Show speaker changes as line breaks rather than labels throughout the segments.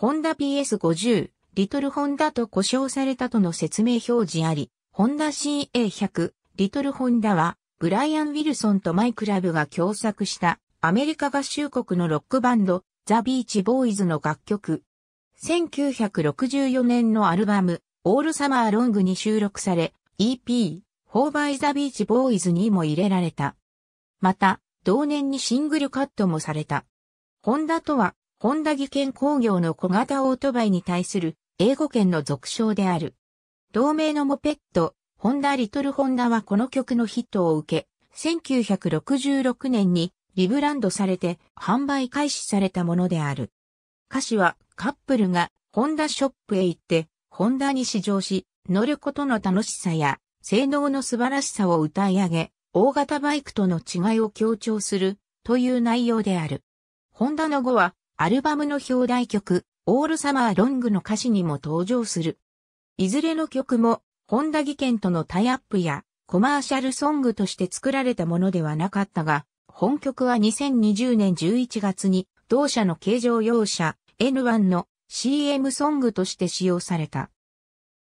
ホンダ PS50、リトルホンダと呼称されたとの説明表示あり、ホンダ CA100、リトルホンダは、ブライアン・ウィルソンとマイクラブが共作したアメリカ合衆国のロックバンド、ザ・ビーチ・ボーイズの楽曲。1964年のアルバム、オール・サマー・ロングに収録され、EP、ホーバイ・ザ・ビーチ・ボーイズにも入れられた。また、同年にシングルカットもされた。ホンダとは、本田技研工業の小型オートバイに対する英語圏の俗称である。同名のモペット、ホンダリトルホンダはこの曲のヒットを受け、1966年にリブランドされて販売開始されたものである。歌詞はカップルがホンダショップへ行って、ホンダに試乗し、乗ることの楽しさや性能の素晴らしさを歌い上げ、大型バイクとの違いを強調するという内容である。ホンダの語はアルバムの表題曲、オールサマーロングの歌詞にも登場する。いずれの曲も、ホンダ技研とのタイアップや、コマーシャルソングとして作られたものではなかったが、本曲は2020年11月に、同社の形状用車 N1 の CM ソングとして使用された。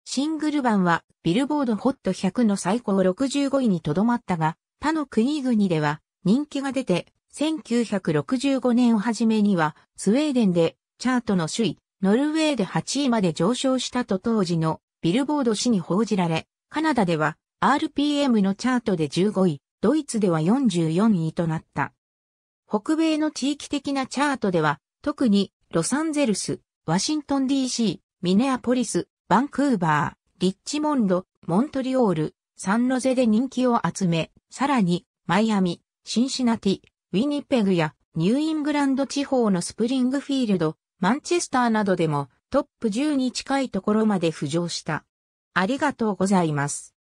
シングル版はビルボードホット100の最高65位にとどまったが、他の国々では人気が出て1965年をはじめには、スウェーデンでチャートの首位、ノルウェーで8位まで上昇したと当時のビルボード氏に報じられ、カナダでは RPM のチャートで15位、ドイツでは44位となった。北米の地域的なチャートでは、特にロサンゼルス、ワシントン DC、ミネアポリス、バンクーバー、リッチモンド、モントリオール、サンロゼで人気を集め、さらに、マイアミ、シンシナティ、ウィニペグやニューイングランド地方のスプリングフィールド、マンチェスターなどでもトップ10に近いところまで浮上した。ありがとうございます。